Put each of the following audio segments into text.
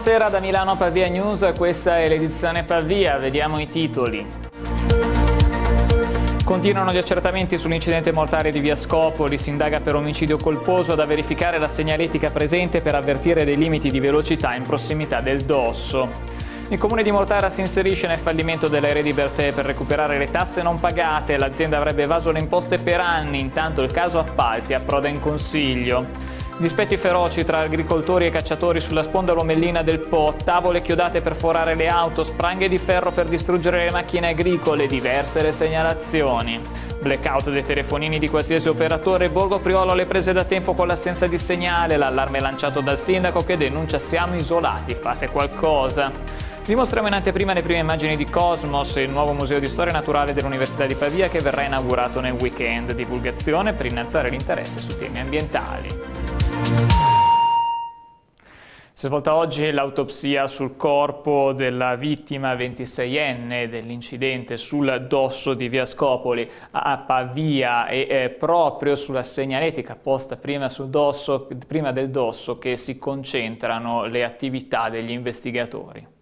Buonasera da Milano Pavia News, questa è l'edizione Pavia, vediamo i titoli. Continuano gli accertamenti sull'incidente mortale di Via Scopoli, si indaga per omicidio colposo da verificare la segnaletica presente per avvertire dei limiti di velocità in prossimità del dosso. Il comune di Mortara si inserisce nel fallimento dell'aereo di Bertè per recuperare le tasse non pagate, l'azienda avrebbe evaso le imposte per anni, intanto il caso appalti approda in consiglio. Dispetti feroci tra agricoltori e cacciatori sulla sponda lomellina del Po, tavole chiodate per forare le auto, spranghe di ferro per distruggere le macchine agricole, diverse le segnalazioni. Blackout dei telefonini di qualsiasi operatore, Borgo Priolo le prese da tempo con l'assenza di segnale, l'allarme lanciato dal sindaco che denuncia siamo isolati, fate qualcosa. Vi mostriamo in anteprima le prime immagini di Cosmos, il nuovo museo di storia naturale dell'Università di Pavia che verrà inaugurato nel weekend. Divulgazione per innalzare l'interesse su temi ambientali. Si è svolta oggi l'autopsia sul corpo della vittima 26enne dell'incidente sul dosso di Via Scopoli a Pavia e eh, proprio sulla segnaletica posta prima, dosso, prima del dosso che si concentrano le attività degli investigatori.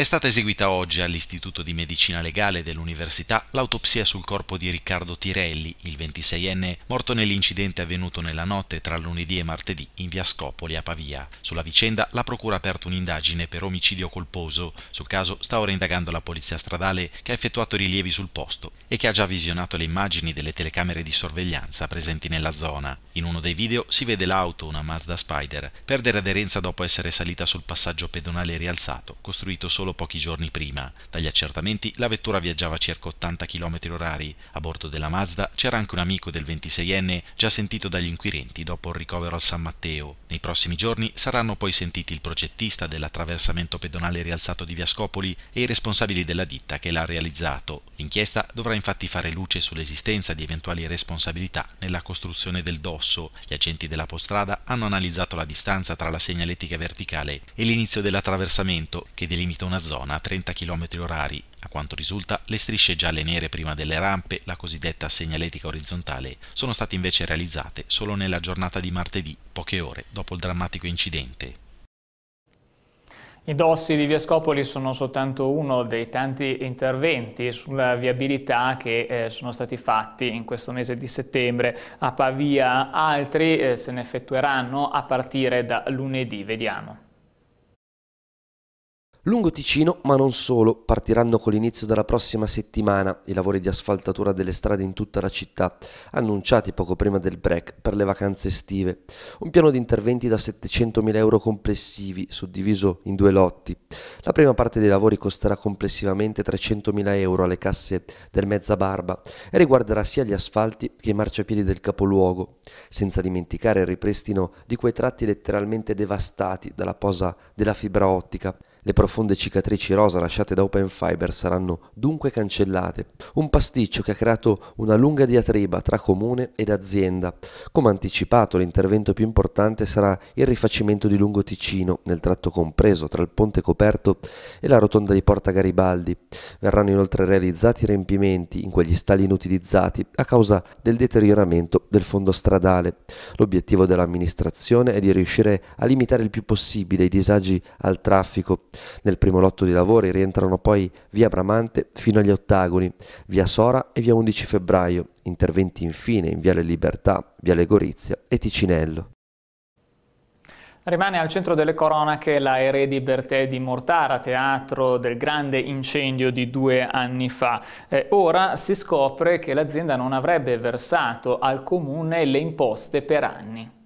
È stata eseguita oggi all'Istituto di Medicina Legale dell'Università l'autopsia sul corpo di Riccardo Tirelli, il 26enne, morto nell'incidente avvenuto nella notte tra lunedì e martedì in via Scopoli a Pavia. Sulla vicenda la Procura ha aperto un'indagine per omicidio colposo. Sul caso sta ora indagando la Polizia Stradale che ha effettuato rilievi sul posto e che ha già visionato le immagini delle telecamere di sorveglianza presenti nella zona. In uno dei video si vede l'auto, una Mazda Spider, perdere aderenza dopo essere salita sul passaggio pedonale rialzato, costruito solo solo pochi giorni prima. Dagli accertamenti la vettura viaggiava a circa 80 km orari. A bordo della Mazda c'era anche un amico del 26enne già sentito dagli inquirenti dopo il ricovero al San Matteo. Nei prossimi giorni saranno poi sentiti il progettista dell'attraversamento pedonale rialzato di Via Scopoli e i responsabili della ditta che l'ha realizzato. L'inchiesta dovrà infatti fare luce sull'esistenza di eventuali responsabilità nella costruzione del dosso. Gli agenti della postrada hanno analizzato la distanza tra la segnaletica verticale e l'inizio dell'attraversamento che delimita un una zona a 30 km orari. a quanto risulta, le strisce gialle e nere prima delle rampe, la cosiddetta segnaletica orizzontale, sono state invece realizzate solo nella giornata di martedì, poche ore dopo il drammatico incidente. I dossi di Via Scopoli sono soltanto uno dei tanti interventi sulla viabilità che eh, sono stati fatti in questo mese di settembre. A Pavia altri eh, se ne effettueranno a partire da lunedì, vediamo. Lungo Ticino, ma non solo, partiranno con l'inizio della prossima settimana i lavori di asfaltatura delle strade in tutta la città, annunciati poco prima del break per le vacanze estive. Un piano di interventi da 700.000 euro complessivi, suddiviso in due lotti. La prima parte dei lavori costerà complessivamente 300.000 euro alle casse del Mezzabarba e riguarderà sia gli asfalti che i marciapiedi del capoluogo, senza dimenticare il ripristino di quei tratti letteralmente devastati dalla posa della fibra ottica le profonde cicatrici rosa lasciate da Open Fiber saranno dunque cancellate, un pasticcio che ha creato una lunga diatriba tra comune ed azienda. Come anticipato, l'intervento più importante sarà il rifacimento di Lungo Ticino, nel tratto compreso tra il ponte coperto e la rotonda di Porta Garibaldi. Verranno inoltre realizzati riempimenti in quegli stalli inutilizzati a causa del deterioramento del fondo stradale. L'obiettivo dell'amministrazione è di riuscire a limitare il più possibile i disagi al traffico nel primo lotto di lavori rientrano poi via Bramante fino agli Ottagoni, via Sora e via 11 Febbraio, interventi infine in via Le Libertà, Viale Gorizia e Ticinello. Rimane al centro delle cronache la di Bertè di Mortara, teatro del grande incendio di due anni fa. Eh, ora si scopre che l'azienda non avrebbe versato al comune le imposte per anni.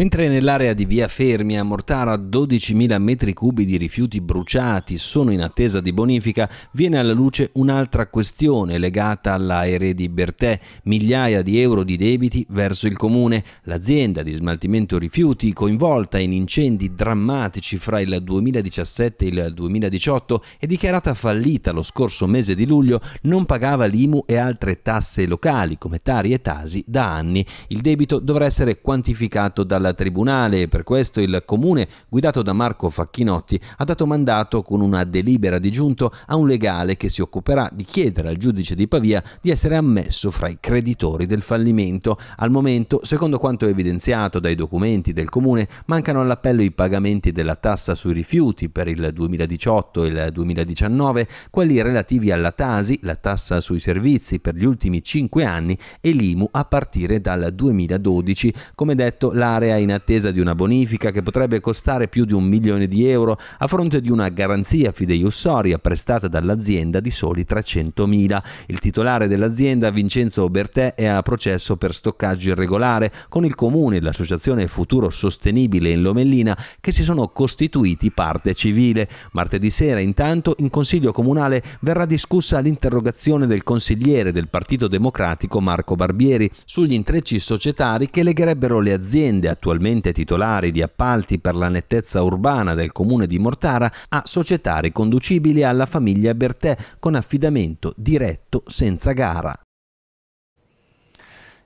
Mentre nell'area di via Fermi a Mortara 12.000 metri cubi di rifiuti bruciati sono in attesa di bonifica, viene alla luce un'altra questione legata alla Eredi Bertè, migliaia di euro di debiti verso il comune. L'azienda di smaltimento rifiuti coinvolta in incendi drammatici fra il 2017 e il 2018 e dichiarata fallita lo scorso mese di luglio, non pagava l'IMU e altre tasse locali come tari e tasi da anni. Il debito dovrà essere quantificato dalla tribunale e per questo il comune, guidato da Marco Facchinotti, ha dato mandato con una delibera di giunto a un legale che si occuperà di chiedere al giudice di Pavia di essere ammesso fra i creditori del fallimento. Al momento, secondo quanto evidenziato dai documenti del comune, mancano all'appello i pagamenti della tassa sui rifiuti per il 2018 e il 2019, quelli relativi alla Tasi, la tassa sui servizi per gli ultimi 5 anni e l'IMU a partire dal 2012. Come detto, l'area area in attesa di una bonifica che potrebbe costare più di un milione di euro a fronte di una garanzia fideiussoria prestata dall'azienda di soli 300.000. Il titolare dell'azienda, Vincenzo Bertè, è a processo per stoccaggio irregolare con il comune e l'associazione Futuro Sostenibile in Lomellina che si sono costituiti parte civile. Martedì sera, intanto, in Consiglio Comunale verrà discussa l'interrogazione del consigliere del Partito Democratico Marco Barbieri sugli intrecci societari che legherebbero le aziende a attualmente titolari di appalti per la nettezza urbana del comune di Mortara, a società riconducibili alla famiglia Bertè con affidamento diretto senza gara.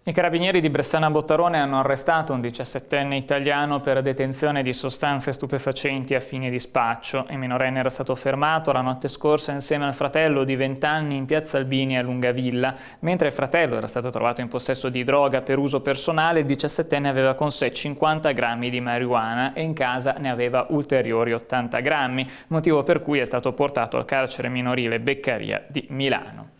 I carabinieri di Bressana Bottarone hanno arrestato un 17enne italiano per detenzione di sostanze stupefacenti a fine di spaccio. Il minorenne era stato fermato la notte scorsa insieme al fratello di 20 anni in piazza Albini a Lungavilla. Mentre il fratello era stato trovato in possesso di droga per uso personale, il 17enne aveva con sé 50 grammi di marijuana e in casa ne aveva ulteriori 80 grammi, motivo per cui è stato portato al carcere minorile Beccaria di Milano.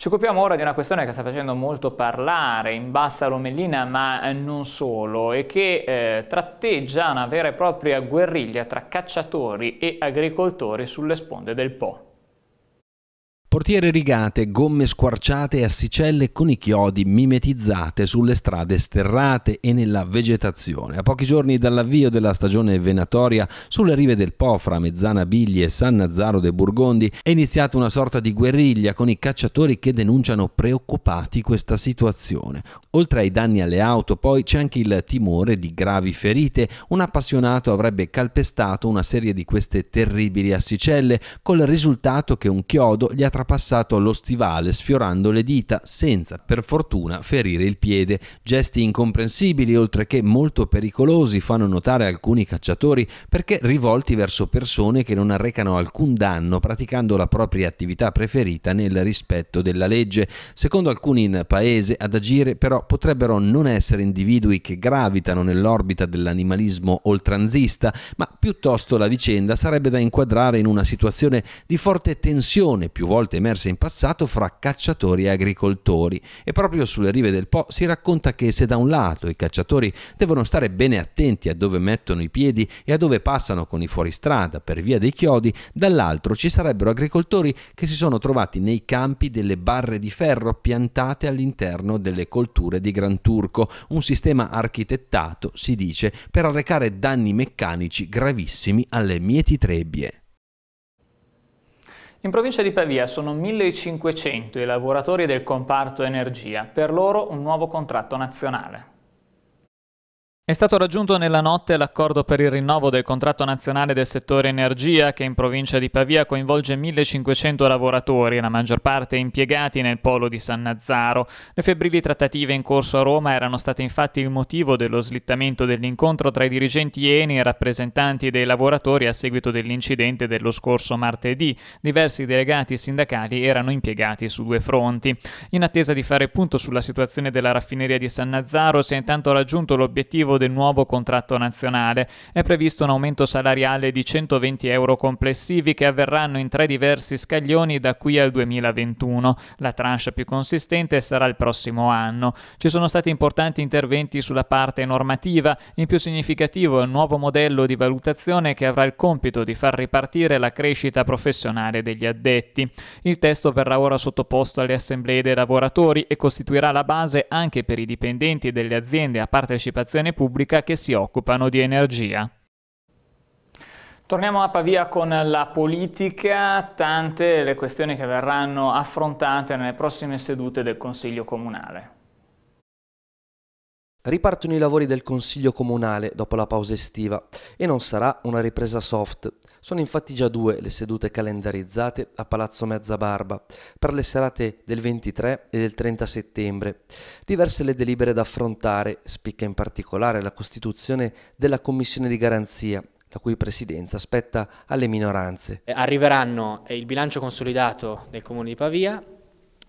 Ci occupiamo ora di una questione che sta facendo molto parlare in bassa Lomellina, ma eh, non solo, e che eh, tratteggia una vera e propria guerriglia tra cacciatori e agricoltori sulle sponde del Po. Portiere rigate, gomme squarciate e assicelle con i chiodi mimetizzate sulle strade sterrate e nella vegetazione. A pochi giorni dall'avvio della stagione venatoria, sulle rive del Po, fra Mezzana Bigli e San Nazaro de Burgondi, è iniziata una sorta di guerriglia con i cacciatori che denunciano preoccupati questa situazione. Oltre ai danni alle auto, poi c'è anche il timore di gravi ferite. Un appassionato avrebbe calpestato una serie di queste terribili assicelle, col risultato che un chiodo gli ha trasportato oltrepassato lo stivale sfiorando le dita senza, per fortuna, ferire il piede. Gesti incomprensibili oltre che molto pericolosi fanno notare alcuni cacciatori perché rivolti verso persone che non arrecano alcun danno praticando la propria attività preferita nel rispetto della legge. Secondo alcuni in paese ad agire però potrebbero non essere individui che gravitano nell'orbita dell'animalismo oltranzista, ma piuttosto la vicenda sarebbe da inquadrare in una situazione di forte tensione più volte volte emerse in passato fra cacciatori e agricoltori e proprio sulle rive del Po si racconta che se da un lato i cacciatori devono stare bene attenti a dove mettono i piedi e a dove passano con i fuoristrada per via dei chiodi, dall'altro ci sarebbero agricoltori che si sono trovati nei campi delle barre di ferro piantate all'interno delle colture di Gran Turco, un sistema architettato, si dice, per arrecare danni meccanici gravissimi alle mietitrebbie. In provincia di Pavia sono 1500 i lavoratori del comparto energia, per loro un nuovo contratto nazionale. È stato raggiunto nella notte l'accordo per il rinnovo del contratto nazionale del settore energia che in provincia di Pavia coinvolge 1500 lavoratori, la maggior parte impiegati nel polo di San Nazzaro. Le febbrili trattative in corso a Roma erano state infatti il motivo dello slittamento dell'incontro tra i dirigenti ENI e rappresentanti dei lavoratori a seguito dell'incidente dello scorso martedì. Diversi delegati sindacali erano impiegati su due fronti. In attesa di fare punto sulla situazione della raffineria di San Nazzaro si è intanto raggiunto l'obiettivo del nuovo contratto nazionale. È previsto un aumento salariale di 120 euro complessivi che avverranno in tre diversi scaglioni da qui al 2021. La tranche più consistente sarà il prossimo anno. Ci sono stati importanti interventi sulla parte normativa, in più significativo il nuovo modello di valutazione che avrà il compito di far ripartire la crescita professionale degli addetti. Il testo verrà ora sottoposto alle assemblee dei lavoratori e costituirà la base anche per i dipendenti delle aziende a partecipazione pubblica pubblica che si occupano di energia. Torniamo a Pavia con la politica, tante le questioni che verranno affrontate nelle prossime sedute del Consiglio Comunale. Ripartono i lavori del Consiglio Comunale dopo la pausa estiva e non sarà una ripresa soft. Sono infatti già due le sedute calendarizzate a Palazzo Mezzabarba per le serate del 23 e del 30 settembre. Diverse le delibere da affrontare, spicca in particolare la costituzione della Commissione di garanzia la cui presidenza spetta alle minoranze. Eh, arriveranno eh, il bilancio consolidato del Comune di Pavia,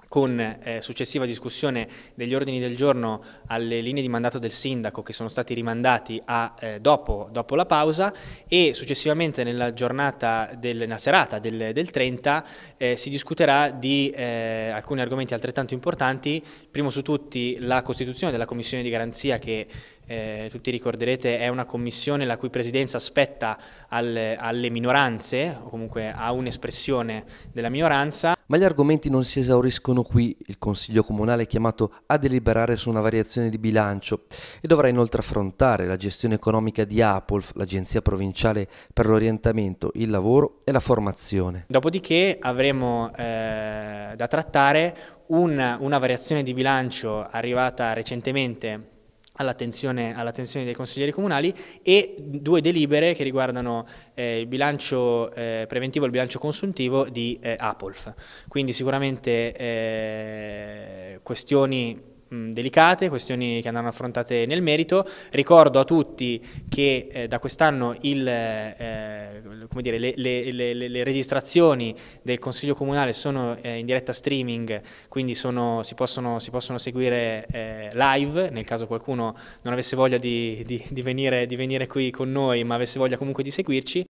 con eh, successiva discussione degli ordini del giorno alle linee di mandato del sindaco che sono stati rimandati a, eh, dopo, dopo, la pausa e successivamente nella giornata, del, nella serata del, del 30 eh, si discuterà di eh, alcuni argomenti altrettanto importanti, primo su tutti la costituzione della commissione di garanzia che eh, tutti ricorderete è una commissione la cui presidenza spetta al, alle minoranze o comunque a un'espressione della minoranza ma gli argomenti non si esauriscono qui. Il Consiglio Comunale è chiamato a deliberare su una variazione di bilancio e dovrà inoltre affrontare la gestione economica di APOLF, l'Agenzia Provinciale per l'Orientamento, il Lavoro e la Formazione. Dopodiché avremo eh, da trattare una, una variazione di bilancio arrivata recentemente All'attenzione, all'attenzione, dei consiglieri comunali e due delibere che riguardano eh, il bilancio eh, preventivo e il bilancio consuntivo di eh, Apolf. Quindi sicuramente eh, questioni delicate, questioni che andranno affrontate nel merito. Ricordo a tutti che eh, da quest'anno eh, le, le, le, le, registrazioni del Consiglio Comunale sono eh, in diretta streaming, quindi sono, si, possono, si, possono, seguire eh, live, nel caso qualcuno non avesse voglia di, di, di, venire, di venire qui con noi ma avesse voglia comunque di seguirci.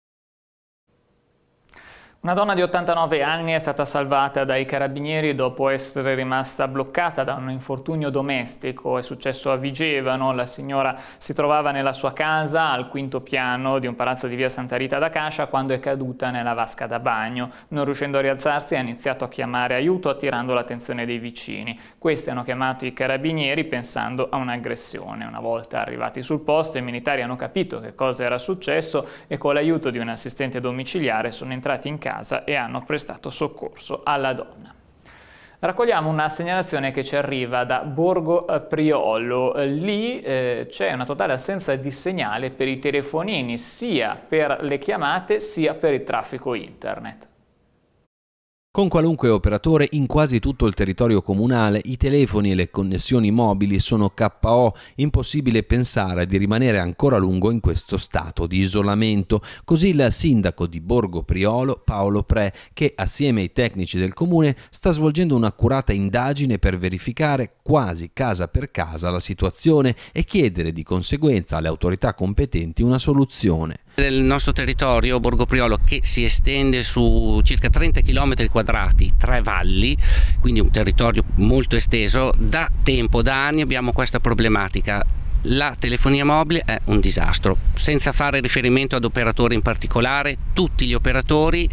Una donna di 89 anni è stata salvata dai carabinieri dopo essere rimasta bloccata da un infortunio domestico. È successo a Vigevano. La signora si trovava nella sua casa al quinto piano di un palazzo di via Santa Rita da Cascia quando è caduta nella vasca da bagno. Non riuscendo a rialzarsi ha iniziato a chiamare aiuto attirando l'attenzione dei vicini. Questi hanno chiamato i carabinieri pensando a un'aggressione. Una volta arrivati sul posto i militari hanno capito che cosa era successo e con l'aiuto di un assistente domiciliare sono entrati in casa casa e hanno prestato soccorso alla donna. Raccogliamo una segnalazione che ci arriva da Borgo eh, Priolo. Eh, lì eh, c'è una totale assenza di segnale per i telefonini, sia per le chiamate sia per il traffico internet. Con qualunque operatore in quasi tutto il territorio comunale i telefoni e le connessioni mobili sono KO, impossibile pensare di rimanere ancora a lungo in questo stato di isolamento. Così il sindaco di Borgo Priolo, Paolo Pre, che assieme ai tecnici del comune sta svolgendo un'accurata indagine per verificare quasi casa per casa la situazione e chiedere di conseguenza alle autorità competenti una soluzione. Del nostro territorio Borgopriolo che si estende su circa 30 km quadrati, tre valli, quindi un territorio molto esteso, da tempo, da anni abbiamo questa problematica la telefonia mobile è un disastro. Senza fare riferimento ad operatori in particolare, tutti gli operatori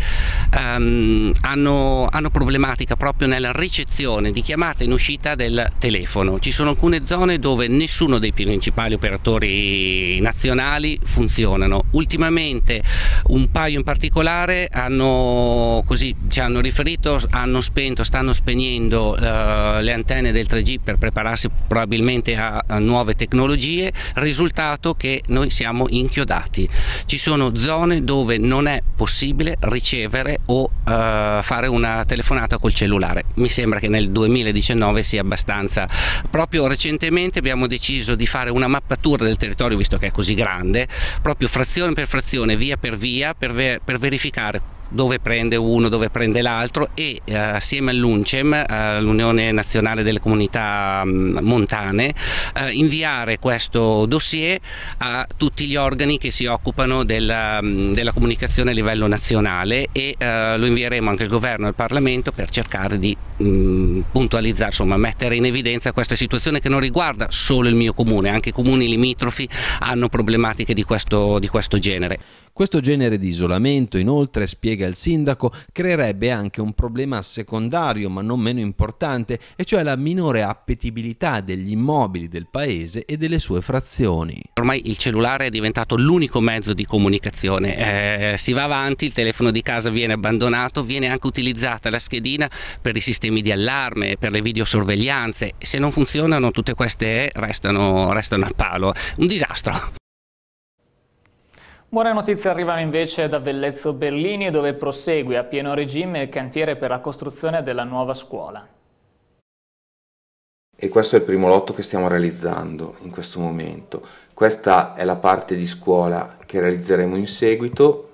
um, hanno, hanno, problematica proprio nella ricezione di chiamate in uscita del telefono. Ci sono alcune zone dove nessuno dei principali operatori nazionali funzionano. Ultimamente un paio in particolare hanno, così, ci hanno riferito, hanno spento, stanno spegnendo uh, le antenne del 3G per prepararsi probabilmente a, a nuove tecnologie tipologie, risultato che noi siamo inchiodati. Ci sono zone dove non è possibile ricevere o eh, fare una telefonata col cellulare. Mi sembra che nel 2019 sia abbastanza. Proprio recentemente abbiamo deciso di fare una mappatura del territorio, visto che è così grande, proprio frazione per frazione, via per via, per, ver per verificare dove prende uno, dove prende l'altro e eh, assieme all'UNCEM, all'Unione Nazionale delle Comunità mm, Montane, eh, inviare questo dossier a tutti gli organi che si occupano della, mm, della comunicazione a livello nazionale e eh, lo invieremo anche al governo e al Parlamento per cercare di mh, mm, puntualizzare, insomma mettere in evidenza questa situazione che non riguarda solo il mio comune, anche i comuni limitrofi hanno problematiche di questo, di questo genere. Questo genere di isolamento, inoltre, spiega il sindaco, creerebbe anche un problema secondario ma non meno importante, e cioè la minore appetibilità degli immobili del paese e delle sue frazioni. Ormai il cellulare è diventato l'unico mezzo di comunicazione, eh, si va avanti, il telefono di casa viene abbandonato, viene anche utilizzata la schedina per i sistemi di allarme, per le videosorveglianze, se non funzionano tutte queste restano, restano al palo, un disastro. Buone notizie arrivano invece da Vellezzo Berlini dove prosegue a pieno regime il cantiere per la costruzione della nuova scuola. E questo è il primo lotto che stiamo realizzando in questo momento. Questa è la parte di scuola che realizzeremo in seguito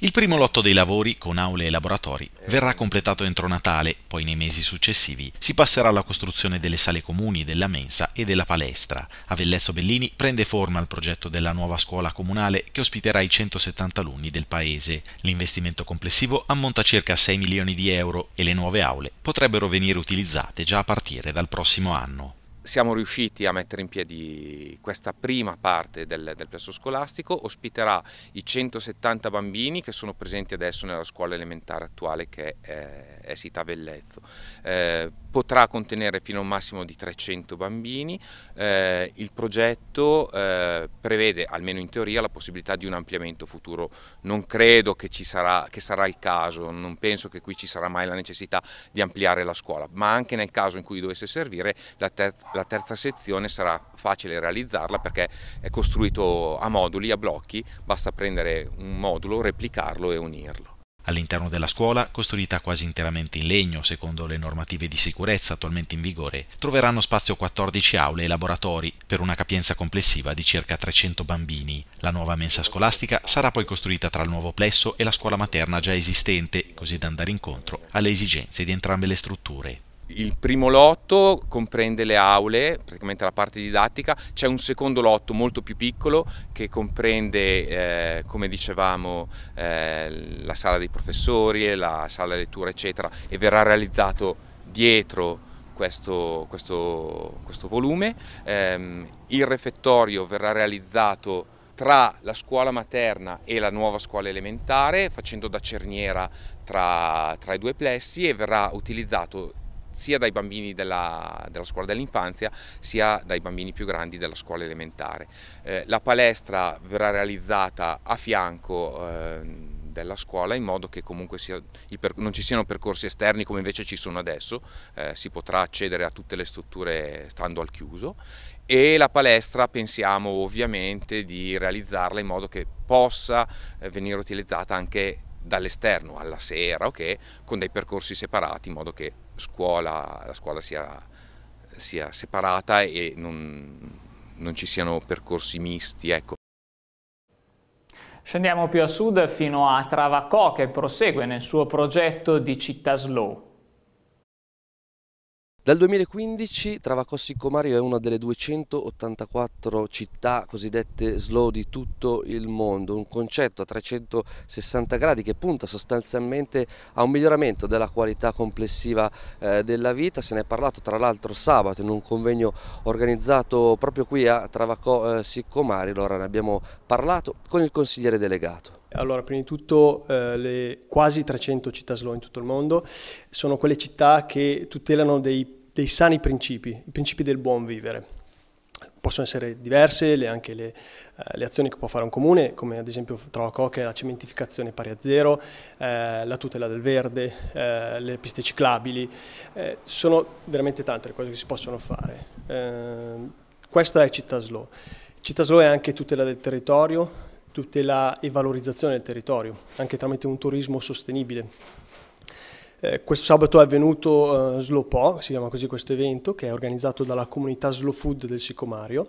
il primo lotto dei lavori, con aule e laboratori, verrà completato entro Natale, poi nei mesi successivi si passerà alla costruzione delle sale comuni, della mensa e della palestra. A Vellezzo Bellini prende forma il progetto della nuova scuola comunale che ospiterà i 170 alunni del paese. L'investimento complessivo ammonta circa 6 milioni di euro e le nuove aule potrebbero venire utilizzate già a partire dal prossimo anno siamo riusciti a mettere in piedi questa prima parte del, del, plesso scolastico, ospiterà i 170 bambini che sono presenti adesso nella scuola elementare attuale che è, è Sita Vellezzo. Eh, potrà contenere fino a un massimo di 300 bambini. Eh, il progetto eh, prevede, almeno in teoria, la possibilità di un ampliamento futuro. Non credo che, sarà, che sarà il caso, non penso che qui ci sarà mai la necessità di ampliare la scuola, ma anche nel caso in cui dovesse servire, la terza, la terza sezione sarà facile realizzarla perché è costruito a moduli, a blocchi, basta prendere un modulo, replicarlo e unirlo. All'interno della scuola, costruita quasi interamente in legno secondo le normative di sicurezza attualmente in vigore, troveranno spazio 14 aule e laboratori per una capienza complessiva di circa 300 bambini. La nuova mensa scolastica sarà poi costruita tra il nuovo plesso e la scuola materna già esistente, così da andare incontro alle esigenze di entrambe le strutture. Il primo lotto comprende le aule, praticamente la parte didattica, c'è un secondo lotto molto più piccolo che comprende, eh, come dicevamo, eh, la sala dei professori, la sala lettura, eccetera, e verrà realizzato dietro questo, questo, questo volume. Eh, il refettorio verrà realizzato tra la scuola materna e la nuova scuola elementare, facendo da cerniera tra, tra i due plessi e verrà utilizzato sia dai bambini della, della scuola dell'infanzia sia dai bambini più grandi della scuola elementare. Eh, la palestra verrà realizzata a fianco eh, della scuola in modo che comunque sia, non ci siano percorsi esterni come invece ci sono adesso, eh, si potrà accedere a tutte le strutture stando al chiuso e la palestra pensiamo ovviamente di realizzarla in modo che possa eh, venire utilizzata anche dall'esterno alla sera, ok, con dei percorsi separati in modo che scuola, la scuola sia, sia separata e non, non, ci siano percorsi misti. Ecco. Scendiamo più a sud fino a Travacò che prosegue nel suo progetto di città slow. Dal 2015 Travacossico Mario è una delle 284 città cosiddette slow di tutto il mondo, un concetto a 360 gradi che punta sostanzialmente a un miglioramento della qualità complessiva eh, della vita, se ne è parlato tra l'altro sabato in un convegno organizzato proprio qui a Travacossico eh, Mario, allora ne abbiamo parlato con il consigliere delegato. Allora, prima di tutto eh, le quasi 300 città slow in tutto il mondo sono quelle città che tutelano dei dei sani principi, i principi del buon vivere. Possono essere diverse le, anche le, eh, le, azioni che può fare un comune, come ad esempio tra la coca e la cementificazione pari a zero, eh, la tutela del verde, eh, le piste ciclabili, eh, sono veramente tante le cose che si possono fare. Ehm, questa è Città Slow. Città Slow è anche tutela del territorio, tutela e valorizzazione del territorio, anche tramite un turismo sostenibile. Eh, questo sabato è avvenuto eh, Slowpo, si chiama così questo evento, che è organizzato dalla comunità Slow Food del Sicomario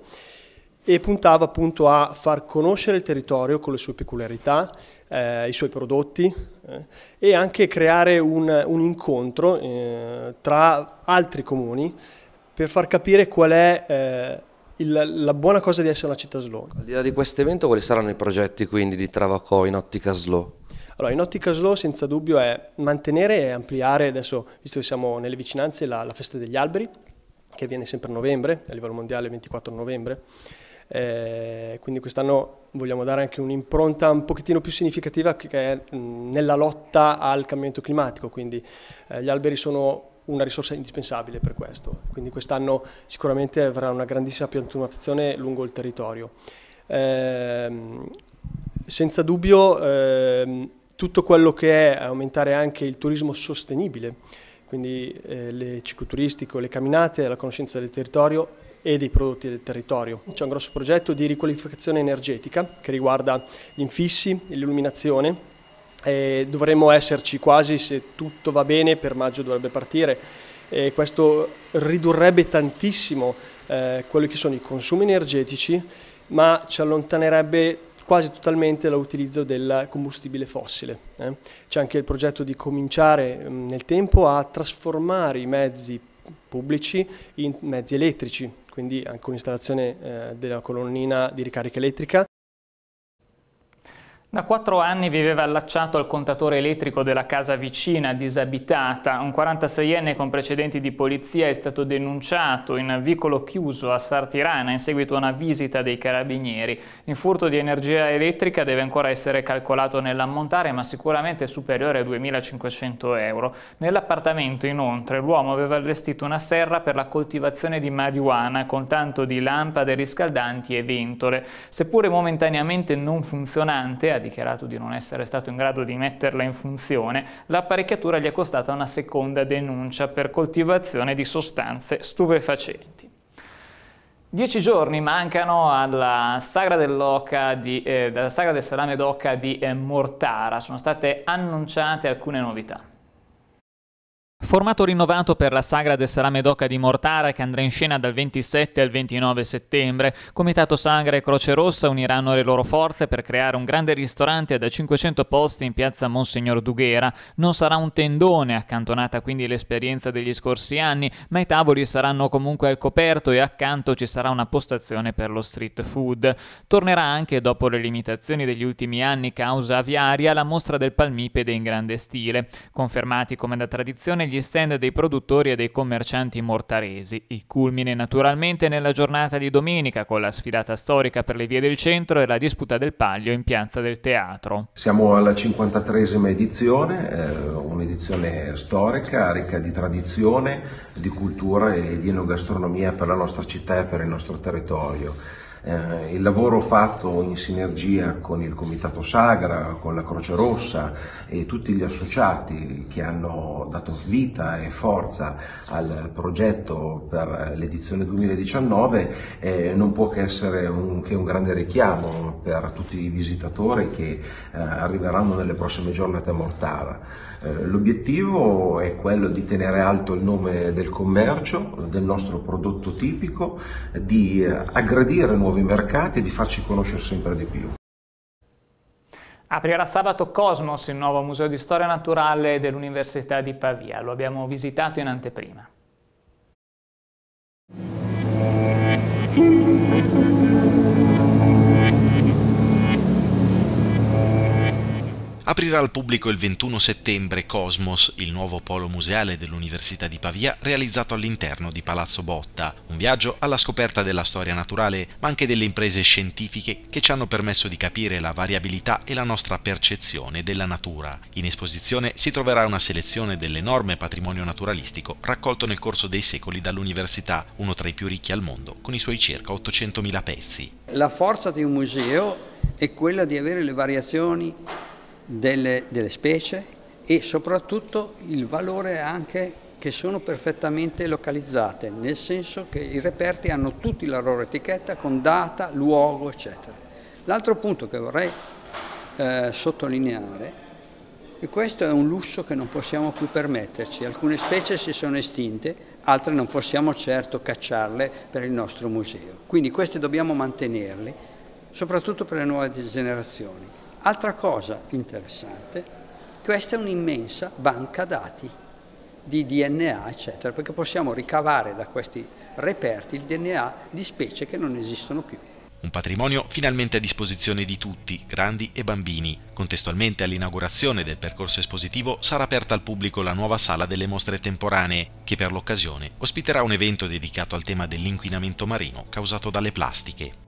e puntava appunto a far conoscere il territorio con le sue peculiarità, eh, i suoi prodotti eh, e anche creare un, un incontro eh, tra altri comuni per far capire qual è eh, il, la buona cosa di essere una città slow. Al di là di questo evento quali saranno i progetti quindi di Travacò in ottica slow? Allora, in ottica slow senza dubbio è mantenere e ampliare, adesso visto che siamo nelle vicinanze, la, la festa degli alberi, che avviene sempre a novembre, a livello mondiale 24 novembre, eh, quindi quest'anno vogliamo dare anche un'impronta un pochettino più significativa che è nella lotta al cambiamento climatico, quindi eh, gli alberi sono una risorsa indispensabile per questo, quindi quest'anno sicuramente avrà una grandissima piantumazione lungo il territorio. Eh, senza dubbio ehm, tutto quello che è aumentare anche il turismo sostenibile, quindi eh, le cicloturistico, le camminate, la conoscenza del territorio e dei prodotti del territorio. C'è un grosso progetto di riqualificazione energetica che riguarda gli infissi, e l'illuminazione. Eh, dovremmo esserci quasi, se tutto va bene, per maggio dovrebbe partire. Eh, questo ridurrebbe tantissimo eh, quelli che sono i consumi energetici, ma ci allontanerebbe quasi totalmente l'utilizzo del combustibile fossile. Eh. C'è anche il progetto di cominciare mh, mm, nel tempo a trasformare i mezzi pubblici in mezzi elettrici, quindi anche un'installazione eh, della colonnina di ricarica elettrica. Da quattro anni viveva allacciato al contatore elettrico della casa vicina, disabitata. Un 46enne con precedenti di polizia è stato denunciato in vicolo chiuso a Sartirana in seguito a una visita dei carabinieri. Il furto di energia elettrica deve ancora essere calcolato nell'ammontare, ma sicuramente superiore a 2.500 euro. Nell'appartamento, inoltre, l'uomo aveva allestito una serra per la coltivazione di marijuana con tanto di lampade riscaldanti e ventole. Seppure momentaneamente non funzionante, ha dichiarato di non essere stato in grado di metterla in funzione, l'apparecchiatura gli è costata una seconda denuncia per coltivazione di sostanze stupefacenti. Dieci giorni mancano alla sagra, di, eh, sagra del salame d'oca di eh, Mortara. Sono state annunciate alcune novità. Formato rinnovato per la Sagra del Salame d'Oca di Mortara che andrà in scena dal 27 al 29 settembre, Comitato Sangra e Croce Rossa uniranno le loro forze per creare un grande ristorante da 500 posti in piazza Monsignor Dughera. Non sarà un tendone, accantonata quindi l'esperienza degli scorsi anni, ma i tavoli saranno comunque al coperto e accanto ci sarà una postazione per lo street food. Tornerà anche, dopo le limitazioni degli ultimi anni causa aviaria, la mostra del palmipede in grande stile. Confermati come da tradizione gli negli stand dei produttori e dei commercianti mortaresi. Il culmine naturalmente nella giornata di domenica con la sfilata storica per le vie del centro e la disputa del Paglio in piazza del teatro. Siamo alla 53esima edizione, eh, un'edizione storica ricca di tradizione, di cultura e di enogastronomia per la nostra città e per il nostro territorio eh, il lavoro fatto in sinergia con il Comitato Sagra, con la Croce Rossa e tutti gli associati che hanno dato vita e forza al progetto per l'edizione 2019 eh, non può che essere un, che un, grande richiamo per tutti i visitatori che eh, arriveranno nelle prossime giornate a Mortara. Eh, l'obiettivo è quello di tenere alto il nome del commercio, del nostro prodotto tipico, di aggredire nuovi mercati e di farci conoscere sempre di più. Aprirà sabato Cosmos, il nuovo museo di storia naturale dell'Università di Pavia. Lo abbiamo visitato in anteprima. Aprirà al pubblico il 21 settembre Cosmos, il nuovo polo museale dell'Università di Pavia realizzato all'interno di Palazzo Botta, un viaggio alla scoperta della storia naturale ma anche delle imprese scientifiche che ci hanno permesso di capire la variabilità e la nostra percezione della natura. In esposizione si troverà una selezione dell'enorme patrimonio naturalistico raccolto nel corso dei secoli dall'università, uno tra i più ricchi al mondo, con i suoi circa 800.000 pezzi. La forza di un museo è quella di avere le variazioni delle, delle specie e soprattutto il valore anche che sono perfettamente localizzate, nel senso che i reperti hanno tutti la loro etichetta con data, luogo, eccetera. L'altro punto che vorrei eh, sottolineare e questo è un lusso che non possiamo più permetterci. Alcune specie si sono estinte, altre non possiamo certo cacciarle per il nostro museo. Quindi queste dobbiamo mantenerle, soprattutto per le nuove generazioni. Altra cosa interessante, questa è un'immensa banca dati di DNA, eccetera, perché possiamo ricavare da questi reperti il DNA di specie che non esistono più. Un patrimonio finalmente a disposizione di tutti, grandi e bambini. Contestualmente all'inaugurazione del percorso espositivo sarà aperta al pubblico la nuova sala delle mostre temporanee, che per l'occasione ospiterà un evento dedicato al tema dell'inquinamento marino causato dalle plastiche.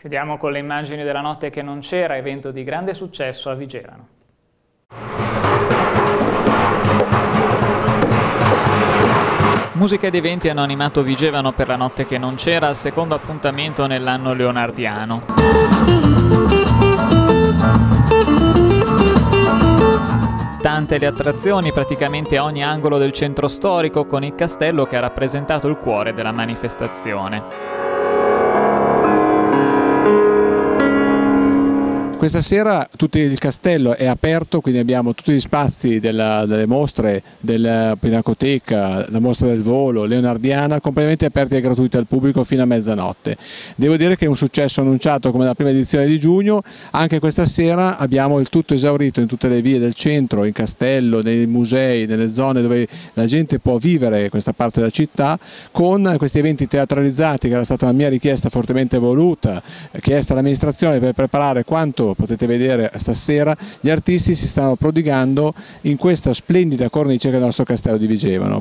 Chiudiamo con le immagini della notte che non c'era, evento di grande successo a Vigerano. Musica ed eventi hanno animato Vigevano per la notte che non c'era, al secondo appuntamento nell'anno leonardiano. Tante le attrazioni, praticamente a ogni angolo del centro storico, con il castello che ha rappresentato il cuore della manifestazione. Questa sera tutto il castello è aperto, quindi abbiamo tutti gli spazi della, delle mostre, della Pinacoteca, la mostra del volo, Leonardiana, completamente aperti e gratuiti al pubblico fino a mezzanotte. Devo dire che è un successo annunciato come la prima edizione di giugno, anche questa sera abbiamo il tutto esaurito in tutte le vie del centro, in castello, nei musei, nelle zone dove la gente può vivere questa parte della città, con questi eventi teatralizzati che era stata una mia richiesta fortemente voluta, chiesta all'amministrazione per preparare quanto potete vedere stasera, gli artisti si stanno prodigando in questa splendida cornice che il nostro castello di Vigevano.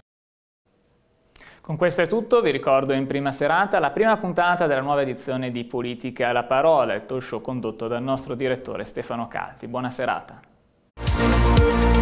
Con questo è tutto, vi ricordo in prima serata la prima puntata della nuova edizione di Politica alla Parola, il talk show condotto dal nostro direttore Stefano Calti. Buona serata.